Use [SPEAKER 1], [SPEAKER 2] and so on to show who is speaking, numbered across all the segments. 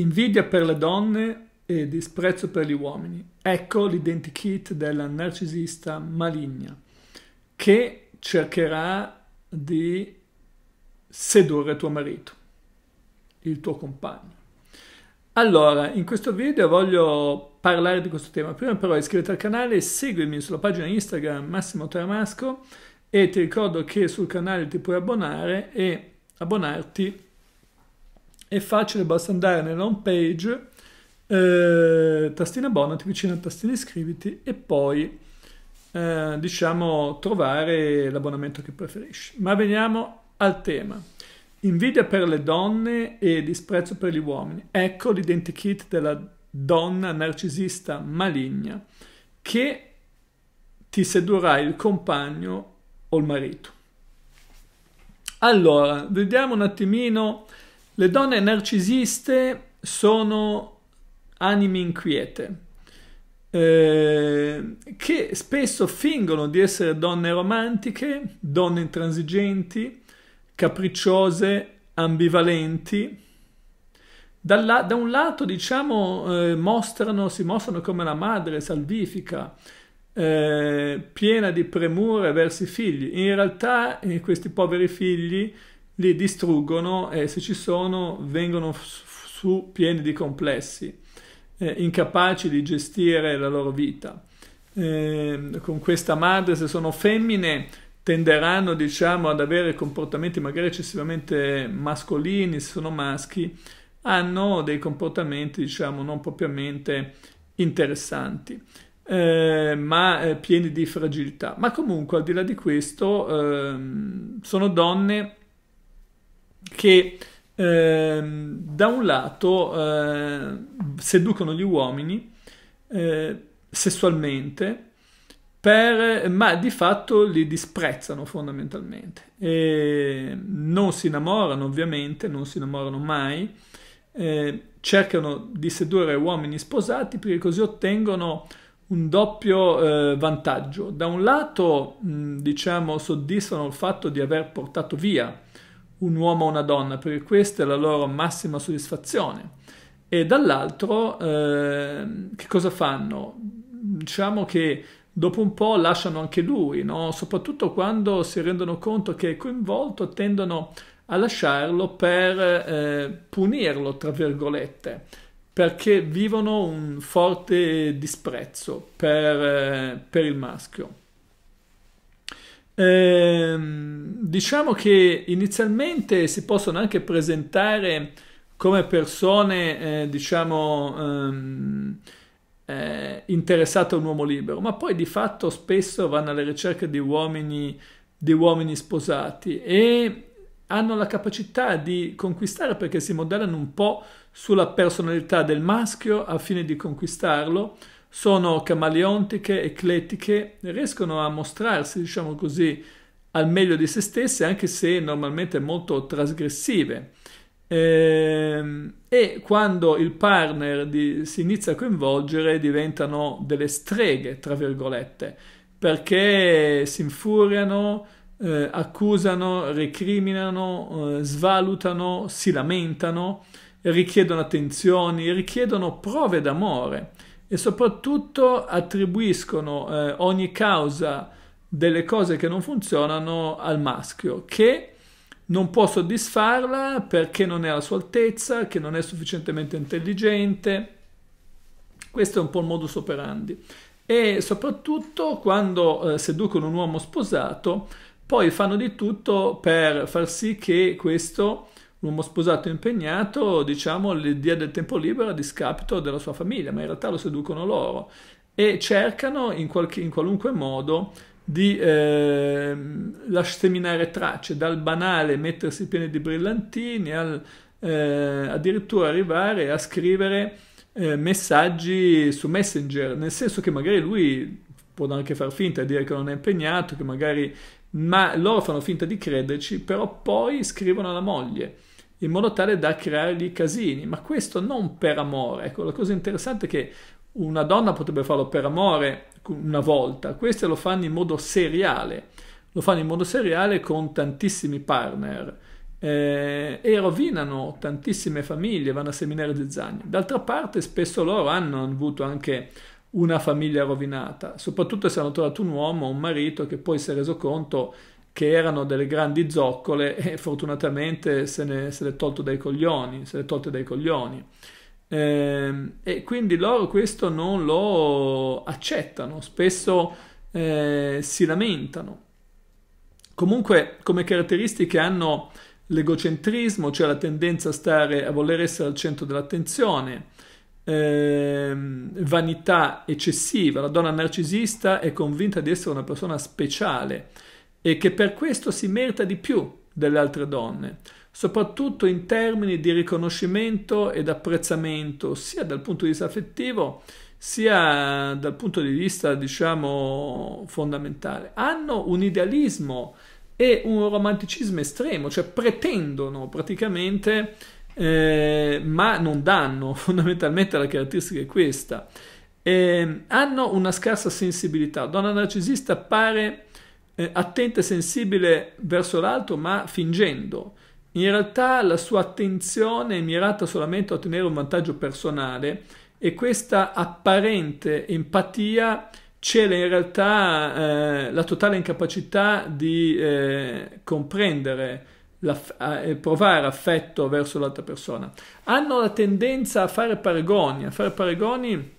[SPEAKER 1] Invidia per le donne e disprezzo per gli uomini. Ecco l'identikit della narcisista maligna che cercherà di sedurre tuo marito, il tuo compagno. Allora, in questo video voglio parlare di questo tema. Prima però iscriviti al canale, seguimi sulla pagina Instagram Massimo Tramasco e ti ricordo che sul canale ti puoi abbonare e abbonarti è facile, basta andare nella home page, eh, tastina abbonati, vicino a tastino iscriviti e poi eh, diciamo trovare l'abbonamento che preferisci. Ma veniamo al tema. Invidia per le donne e disprezzo per gli uomini. Ecco l'identikit della donna narcisista maligna che ti sedurrà il compagno o il marito. Allora, vediamo un attimino le donne narcisiste sono anime inquiete eh, che spesso fingono di essere donne romantiche, donne intransigenti, capricciose, ambivalenti. Dalla, da un lato, diciamo, eh, mostrano, si mostrano come la madre salvifica, eh, piena di premure verso i figli. In realtà eh, questi poveri figli li distruggono e se ci sono vengono su pieni di complessi, eh, incapaci di gestire la loro vita. Eh, con questa madre, se sono femmine, tenderanno diciamo, ad avere comportamenti magari eccessivamente mascolini, se sono maschi, hanno dei comportamenti diciamo, non propriamente interessanti. Eh, ma eh, pieni di fragilità. Ma comunque, al di là di questo, ehm, sono donne che ehm, da un lato eh, seducono gli uomini eh, sessualmente, per, ma di fatto li disprezzano fondamentalmente. E non si innamorano ovviamente, non si innamorano mai, eh, cercano di sedurre uomini sposati perché così ottengono un doppio eh, vantaggio. Da un lato, mh, diciamo, soddisfano il fatto di aver portato via un uomo o una donna, perché questa è la loro massima soddisfazione. E dall'altro, eh, che cosa fanno? Diciamo che dopo un po' lasciano anche lui, no? soprattutto quando si rendono conto che è coinvolto, tendono a lasciarlo per eh, punirlo, tra virgolette, perché vivono un forte disprezzo per, eh, per il maschio. Ehm, diciamo che inizialmente si possono anche presentare come persone, eh, diciamo, ehm, eh, interessate a un uomo libero, ma poi di fatto spesso vanno alla ricerca di uomini, di uomini sposati e hanno la capacità di conquistare perché si modellano un po' sulla personalità del maschio a fine di conquistarlo sono camaleontiche, eclettiche, riescono a mostrarsi, diciamo così, al meglio di se stesse, anche se normalmente molto trasgressive. Ehm, e quando il partner di, si inizia a coinvolgere diventano delle streghe, tra virgolette, perché si infuriano, eh, accusano, recriminano, eh, svalutano, si lamentano, richiedono attenzioni, richiedono prove d'amore e soprattutto attribuiscono eh, ogni causa delle cose che non funzionano al maschio che non può soddisfarla perché non è alla sua altezza, che non è sufficientemente intelligente. Questo è un po' il modus operandi. E soprattutto quando eh, seducono un uomo sposato, poi fanno di tutto per far sì che questo un uomo sposato impegnato, diciamo, l'idea del tempo libero a discapito della sua famiglia, ma in realtà lo seducono loro e cercano in, qualche, in qualunque modo di eh, seminare tracce, dal banale mettersi pieni di brillantini al, eh, addirittura arrivare a scrivere eh, messaggi su Messenger, nel senso che magari lui può anche far finta e dire che non è impegnato, che magari ma loro fanno finta di crederci, però poi scrivono alla moglie in modo tale da creargli casini, ma questo non per amore. Ecco, la cosa interessante è che una donna potrebbe farlo per amore una volta, queste lo fanno in modo seriale, lo fanno in modo seriale con tantissimi partner eh, e rovinano tantissime famiglie, vanno a seminare zizzagni. D'altra parte spesso loro hanno avuto anche una famiglia rovinata, soprattutto se hanno trovato un uomo, un marito che poi si è reso conto che erano delle grandi zoccole e fortunatamente se, ne, se le tolto dai coglioni, se le tolte dai coglioni. Eh, e quindi loro questo non lo accettano, spesso eh, si lamentano. Comunque come caratteristiche hanno l'egocentrismo, cioè la tendenza a stare, a voler essere al centro dell'attenzione, eh, vanità eccessiva, la donna narcisista è convinta di essere una persona speciale e che per questo si merita di più delle altre donne, soprattutto in termini di riconoscimento ed apprezzamento sia dal punto di vista affettivo sia dal punto di vista diciamo fondamentale. Hanno un idealismo e un romanticismo estremo, cioè pretendono praticamente eh, ma non danno, fondamentalmente la caratteristica è questa. Eh, hanno una scarsa sensibilità. Donna narcisista appare eh, attenta e sensibile verso l'altro, ma fingendo. In realtà la sua attenzione è mirata solamente a ottenere un vantaggio personale e questa apparente empatia cela in realtà eh, la totale incapacità di eh, comprendere eh, e provare affetto verso l'altra persona. Hanno la tendenza a fare paragoni, a fare paragoni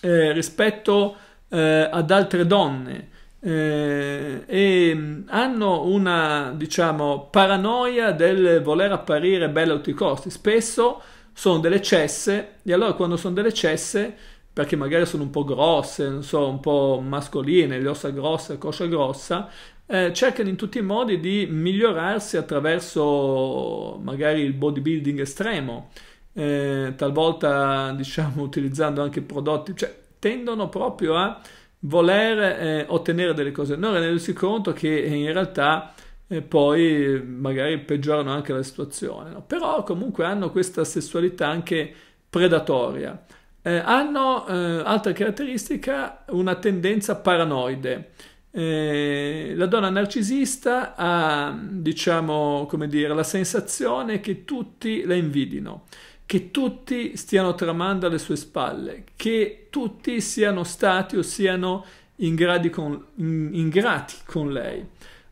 [SPEAKER 1] eh, rispetto eh, ad altre donne eh, e mm, hanno una diciamo paranoia del voler apparire belle a tutti i costi spesso sono delle cesse e allora quando sono delle cesse perché magari sono un po' grosse non so un po' mascoline le ossa grosse la coscia grossa eh, cercano in tutti i modi di migliorarsi attraverso magari il bodybuilding estremo eh, talvolta diciamo utilizzando anche prodotti cioè tendono proprio a voler eh, ottenere delle cose, non rendersi conto che eh, in realtà eh, poi magari peggiorano anche la situazione, no? però comunque hanno questa sessualità anche predatoria. Eh, hanno eh, altra caratteristica, una tendenza paranoide. Eh, la donna narcisista ha, diciamo, come dire, la sensazione che tutti la invidino che tutti stiano tramando alle sue spalle, che tutti siano stati o siano ingrati con, ingrati con lei.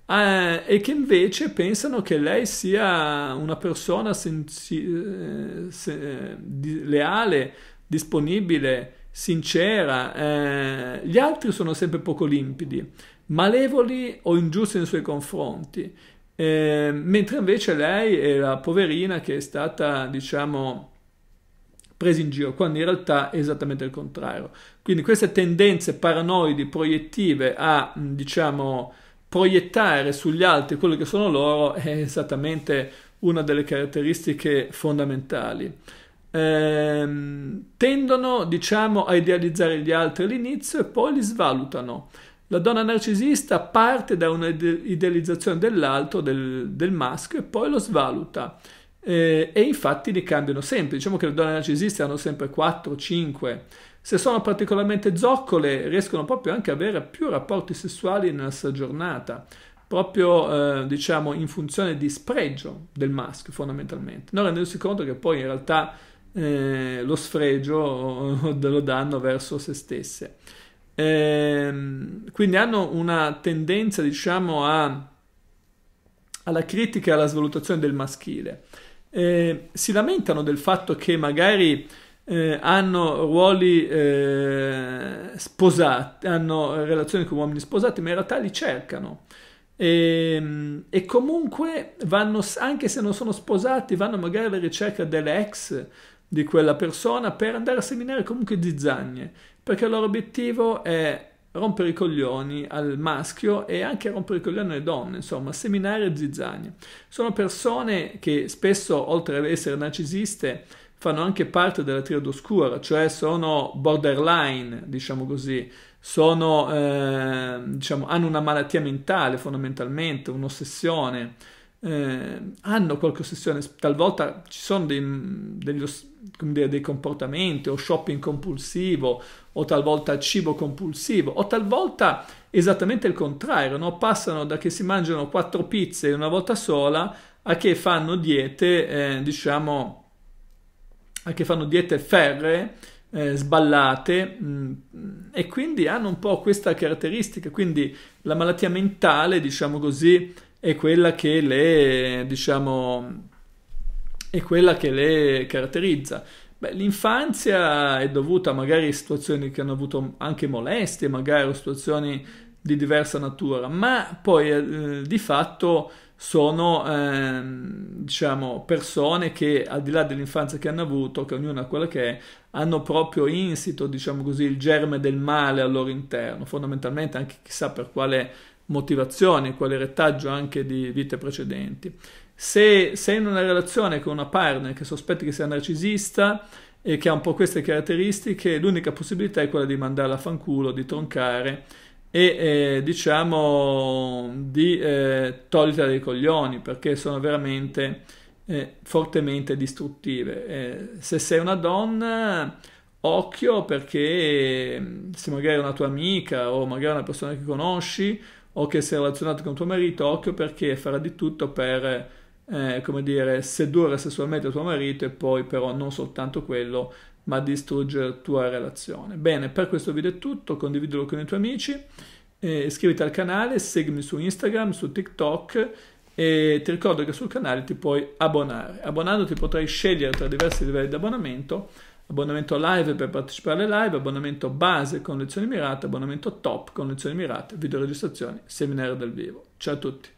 [SPEAKER 1] Eh, e che invece pensano che lei sia una persona sen- eh, se- leale, disponibile, sincera. Eh, gli altri sono sempre poco limpidi, malevoli o ingiusti nei suoi confronti. Eh, mentre invece lei è la poverina che è stata, diciamo, presa in giro, quando in realtà è esattamente il contrario. Quindi queste tendenze paranoidi proiettive a, diciamo, proiettare sugli altri quello che sono loro è esattamente una delle caratteristiche fondamentali. Ehm, tendono, diciamo, a idealizzare gli altri all'inizio e poi li svalutano. La donna narcisista parte da un'idealizzazione dell'altro, del, del maschio, e poi lo svaluta. Eh, e infatti li cambiano sempre. Diciamo che le donne narcisiste hanno sempre 4 5. Se sono particolarmente zoccole, riescono proprio anche ad avere più rapporti sessuali nella giornata, proprio eh, diciamo in funzione di spregio del maschio, fondamentalmente. Non rendersi conto che poi in realtà eh, lo sfregio eh, lo danno verso se stesse. Ehm, quindi hanno una tendenza, diciamo, a, alla critica e alla svalutazione del maschile. Eh, si lamentano del fatto che magari eh, hanno ruoli eh, sposati, hanno relazioni con uomini sposati, ma in realtà li cercano. E, ehm, e, comunque vanno, anche se non sono sposati, vanno magari alla ricerca delle ex di quella persona per andare a seminare comunque zizzanie perché il loro obiettivo è rompere i coglioni al maschio e anche rompere i coglioni alle donne, insomma, seminare zizzania. Sono persone che spesso, oltre ad essere narcisiste, fanno anche parte della triade oscura, cioè sono borderline, diciamo così, sono, eh, diciamo, hanno una malattia mentale fondamentalmente, un'ossessione, eh, hanno qualche ossessione, talvolta ci sono dei, mm, degli, dire, dei comportamenti o shopping compulsivo o talvolta cibo compulsivo, o talvolta esattamente il contrario, no? passano da che si mangiano quattro pizze una volta sola a che fanno diete, eh, diciamo, a che fanno diete ferre, eh, sballate mh, mm, e quindi hanno un po' questa caratteristica, quindi la malattia mentale, diciamo così, è quella che le, diciamo, è quella che le caratterizza. Beh, l'infanzia è dovuta magari a situazioni che hanno avuto anche molestie, magari o situazioni di diversa natura, ma poi eh, di fatto sono eh, diciamo persone che al di là dell'infanzia che hanno avuto, che ognuna ha quella che è, hanno proprio insito, diciamo così, il germe del male al loro interno, fondamentalmente anche chissà per quale motivazione, quale retaggio anche di vite precedenti. Se sei in una relazione con una partner che sospetti che sia narcisista e che ha un po' queste caratteristiche, l'unica possibilità è quella di mandarla a fanculo, di troncare e eh, diciamo di eh, toglierla dai coglioni perché sono veramente eh, fortemente distruttive. Eh, se sei una donna, occhio perché mm, se magari è una tua amica o magari è una persona che conosci o che sei relazionata con tuo marito, occhio perché farà di tutto per eh, come dire, sedurre sessualmente tuo marito e poi però non soltanto quello, ma distruggere la tua relazione. Bene, per questo video è tutto, condividilo con i tuoi amici, eh, iscriviti al canale, seguimi su Instagram, su TikTok e ti ricordo che sul canale ti puoi abbonare. Abbonandoti potrai scegliere tra diversi livelli di abbonamento, abbonamento live per partecipare alle live, abbonamento base con lezioni mirate, abbonamento top con lezioni mirate, videoregistrazioni, seminario dal vivo. Ciao a tutti!